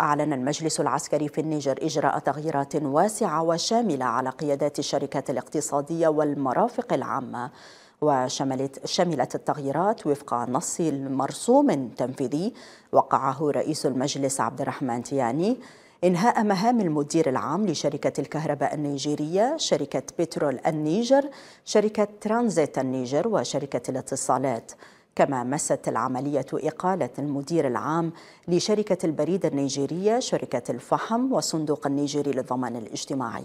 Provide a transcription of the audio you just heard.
أعلن المجلس العسكري في النيجر إجراء تغييرات واسعة وشاملة على قيادات الشركات الاقتصادية والمرافق العامة وشملت شملت التغييرات وفق نص مرسوم تنفيذي وقعه رئيس المجلس عبد الرحمن تياني إنهاء مهام المدير العام لشركة الكهرباء النيجيرية، شركة بترول النيجر، شركة ترانزيت النيجر وشركة الاتصالات. كما مست العملية إقالة المدير العام لشركة البريد النيجيرية شركة الفحم والصندوق النيجيري للضمان الاجتماعي